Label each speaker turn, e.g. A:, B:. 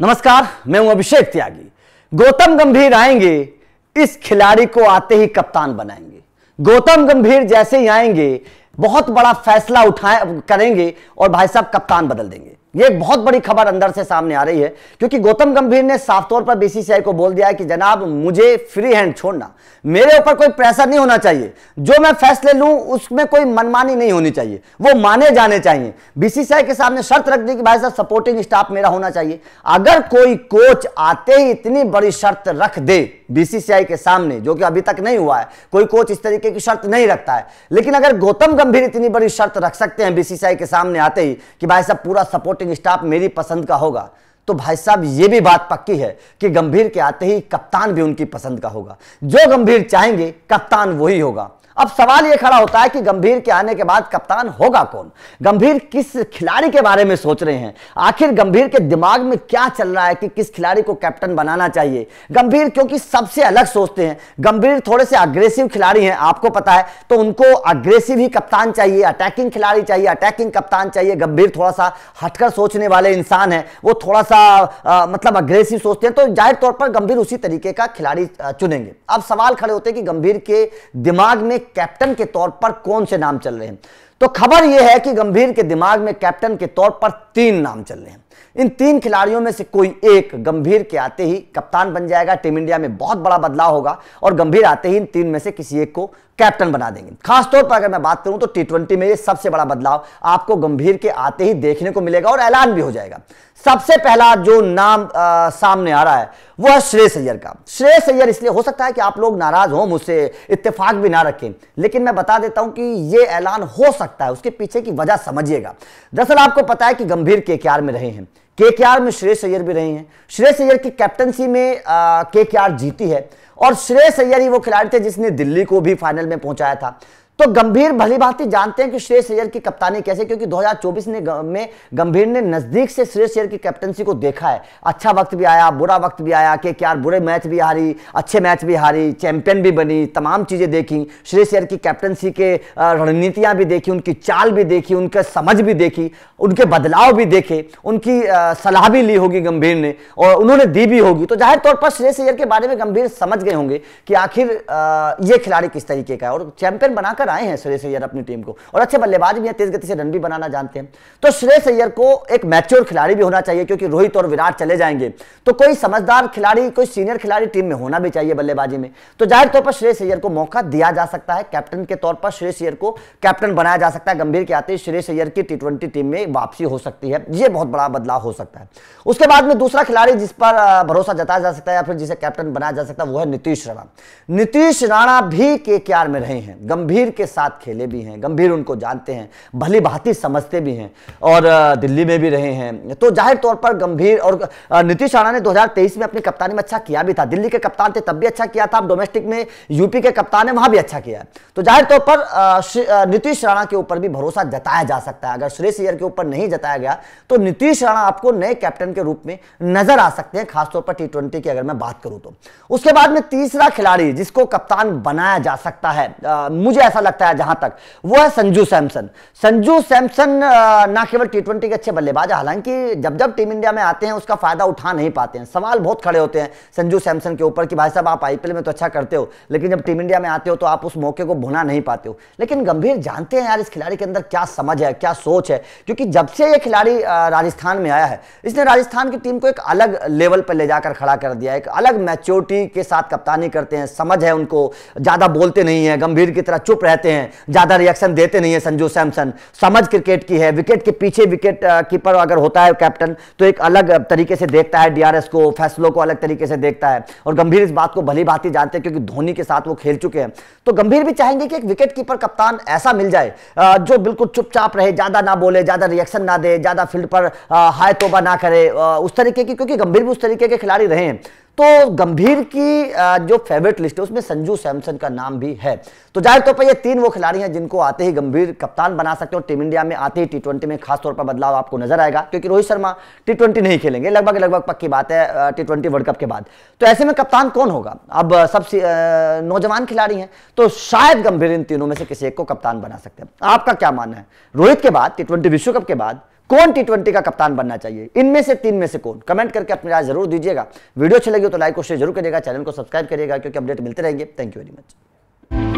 A: नमस्कार मैं हूं अभिषेक त्यागी गौतम गंभीर आएंगे इस खिलाड़ी को आते ही कप्तान बनाएंगे गौतम गंभीर जैसे ही आएंगे बहुत बड़ा फैसला उठाए करेंगे और भाई साहब कप्तान बदल देंगे ये एक बहुत बड़ी खबर अंदर से सामने आ रही है क्योंकि गौतम गंभीर ने साफ तौर पर बीसीसीआई को बोल दिया है कि जनाब मुझे फ्री हैंड छोड़ना मेरे ऊपर कोई प्रेशर नहीं होना चाहिए जो मैं फैसले लूं उसमें कोई मनमानी नहीं होनी चाहिए वो माने जाने चाहिए बीसीसीआई के सामने शर्त रख दी कि भाई साहब सपोर्टिंग स्टाफ मेरा होना चाहिए अगर कोई कोच आते ही इतनी बड़ी शर्त रख दे बीसीसीआई के सामने जो कि अभी तक नहीं हुआ है कोई कोच इस तरीके की शर्त नहीं रखता है लेकिन अगर गौतम गंभीर इतनी बड़ी शर्त रख सकते हैं बीसीसीआई के सामने आते ही कि भाई साहब पूरा सपोर्ट सपोर्टिंग स्टाफ मेरी पसंद का होगा तो भाई साहब ये भी बात पक्की है कि गंभीर के आते ही कप्तान भी उनकी पसंद का होगा जो गंभीर चाहेंगे कप्तान वही होगा अब सवाल यह खड़ा होता है कि गंभीर के आने के बाद कप्तान होगा कौन गंभीर किस खिलाड़ी के बारे में सोच रहे हैं आखिर गंभीर के दिमाग में क्या चल रहा है कि किस खिलाड़ी को कैप्टन बनाना चाहिए गंभीर क्योंकि सबसे अलग सोचते हैं गंभीर थोड़े से अग्रेसिव खिलाड़ी हैं आपको पता है तो उनको अग्रेसिव ही कप्तान चाहिए अटैकिंग खिलाड़ी चाहिए अटैकिंग कप्तान चाहिए गंभीर थोड़ा सा हटकर सोचने वाले इंसान है वो थोड़ा सा मतलब अग्रेसिव सोचते हैं तो जाहिर तौर पर गंभीर उसी तरीके का खिलाड़ी चुनेंगे अब सवाल खड़े होते हैं कि गंभीर के दिमाग में कैप्टन के तौर पर कौन से नाम चल रहे हैं तो खबर यह है कि गंभीर के दिमाग में कैप्टन के तौर पर तीन नाम चल रहे हैं इन तीन खिलाड़ियों में से कोई एक गंभीर के आते ही कप्तान बन जाएगा टीम इंडिया में बहुत बड़ा बदलाव होगा और गंभीर आते ही इन तीन में से किसी एक को कैप्टन बना देंगे खासतौर पर अगर मैं बात करूं तो टी ट्वेंटी में ये सबसे बड़ा बदलाव आपको गंभीर के आते ही देखने को मिलेगा और ऐलान भी हो जाएगा सबसे पहला जो नाम आ, सामने आ रहा है वो है श्रेय सैयर का श्रेय सैयर इसलिए हो सकता है कि आप लोग नाराज हो मुझसे इतफाक भी ना रखें लेकिन मैं बता देता हूं कि यह ऐलान हो सकता सकता है उसके पीछे की वजह समझिएगा दरअसल आपको पता है कि गंभीर के में रहे हैं के में श्रेष अय्यर भी रहे हैं श्रेयस अय्यर की कैप्टनसी में के जीती है और श्रेयस अय्यर ही वो खिलाड़ी थे जिसने दिल्ली को भी फाइनल में पहुंचाया था तो गंभीर भली भांति जानते हैं कि श्रेय सैयर की कप्तानी कैसे क्योंकि 2024 ने में गंभीर ने नजदीक से श्रेष्ठ सैयर की कैप्टनसी को देखा है अच्छा वक्त भी आया बुरा वक्त भी आया कि क्या बुरे मैच भी हारी अच्छे मैच भी हारी चैंपियन भी बनी तमाम चीजें देखी श्रेष्ठ सैयर की कैप्टनसी के रणनीतियां भी देखी उनकी चाल भी देखी उनका समझ भी देखी उनके बदलाव भी देखे उनकी सलाह भी ली होगी गंभीर ने और उन्होंने दी भी होगी तो जाहिर तौर पर श्रेष्ठ सैयर के बारे में गंभीर समझ गए होंगे कि आखिर ये खिलाड़ी किस तरीके का है और चैंपियन बनाकर लेकर आए हैं सुरेश अय्यर अपनी टीम को और अच्छे बल्लेबाज भी हैं तेज गति से रन भी बनाना जानते हैं तो सुरेश अय्यर को एक मैच्योर खिलाड़ी भी होना चाहिए क्योंकि रोहित और विराट चले जाएंगे तो कोई समझदार खिलाड़ी कोई सीनियर खिलाड़ी टीम में होना भी चाहिए बल्लेबाजी में तो जाहिर तौर पर सुरेश अय्यर को मौका दिया जा सकता है कैप्टन के तौर पर सुरेश अय्यर को कैप्टन बनाया जा सकता है गंभीर के आते सुरेश श्रेयस अय्यर की टी टीम में वापसी हो सकती है यह बहुत बड़ा बदलाव हो सकता है उसके बाद में दूसरा खिलाड़ी जिस पर भरोसा जताया जा सकता है या फिर जिसे कैप्टन बनाया जा सकता है वो है नीतीश राणा नीतीश राणा भी के में रहे हैं गंभीर के साथ खेले भी हैं गंभीर उनको जानते हैं भली भांति समझते भी हैं और दिल्ली में भी रहे हैं तो जाहिर तौर पर गंभीर और नीतीश राणा ने 2023 में अपनी कप्तानी में अच्छा किया भी था दिल्ली के कप्तान थे तब भी अच्छा किया था अब डोमेस्टिक में यूपी के कप्तान ने वहां भी अच्छा किया तो जाहिर तौर पर नीतीश राणा के ऊपर भी भरोसा जताया जा सकता है अगर सुरेश अय्यर के ऊपर नहीं जताया गया तो नीतीश राणा आपको नए कैप्टन के रूप में नजर आ सकते हैं खासतौर पर टी की अगर मैं बात करूं तो उसके बाद में तीसरा खिलाड़ी जिसको कप्तान बनाया जा सकता है आ, मुझे ऐसा ऐसा लगता है जहां तक वो है संजू सैमसन संजू सैमसन ना केवल टी ट्वेंटी के अच्छे बल्लेबाज हालांकि जब जब टीम इंडिया में आते हैं उसका फायदा उठा नहीं पाते हैं सवाल बहुत खड़े होते हैं संजू सैमसन के ऊपर कि भाई साहब आप आईपीएल में तो अच्छा करते हो लेकिन जब टीम इंडिया में आते हो तो आप उस मौके को भुना नहीं पाते हो लेकिन गंभीर जानते हैं यार इस खिलाड़ी के अंदर क्या समझ है क्या सोच है क्योंकि जब से ये खिलाड़ी राजस्थान में आया है इसने राजस्थान की टीम को एक अलग लेवल पर ले जाकर खड़ा कर दिया एक अलग मैच्योरिटी के साथ कप्तानी करते हैं समझ है उनको ज़्यादा बोलते नहीं है गंभीर की तरह चुप रहते हैं ज़्यादा रिएक्शन देते नहीं है संजू सैमसन समझ क्रिकेट की है विकेट के पीछे विकेट कीपर अगर होता है कैप्टन तो एक अलग तरीके से देखता है डीआरएस को फैसलों को अलग तरीके से देखता है और गंभीर इस बात को भली भांति जानते हैं क्योंकि धोनी के साथ वो खेल चुके हैं तो गंभीर भी चाहेंगे कि एक विकेट कीपर कप्तान ऐसा मिल जाए जो बिल्कुल चुपचाप रहे ज़्यादा ना बोले ज़्यादा रिएक्शन ना दे ज़्यादा फील्ड पर हाय तोबा ना करे उस तरीके की क्योंकि गंभीर भी उस तरीके के खिलाड़ी रहे हैं तो गंभीर की जो फेवरेट लिस्ट है उसमें संजू सैमसन का नाम भी है तो जाहिर तौर पर ये तीन वो खिलाड़ी हैं जिनको आते ही गंभीर कप्तान बना सकते हो टीम इंडिया में आते ही टी ट्वेंटी में खासतौर पर बदलाव आपको नजर आएगा क्योंकि रोहित शर्मा टी ट्वेंटी नहीं खेलेंगे लगभग लगभग पक्की बात है टी ट्वेंटी वर्ल्ड कप के बाद तो ऐसे में कप्तान कौन होगा अब सब नौजवान खिलाड़ी हैं तो शायद गंभीर इन तीनों में से किसी एक को कप्तान बना सकते हैं आपका क्या मानना है रोहित के बाद टी ट्वेंटी विश्व कप के बाद कौन टी ट्वेंटी का कप्तान बनना चाहिए इनमें से तीन में से कौन कमेंट करके अपनी राय जरूर दीजिएगा वीडियो अच्छी लगी तो लाइक और शेयर जरूर करिएगा चैनल को सब्सक्राइब करिएगा क्योंकि अपडेट मिलते रहेंगे थैंक यू वेरी मच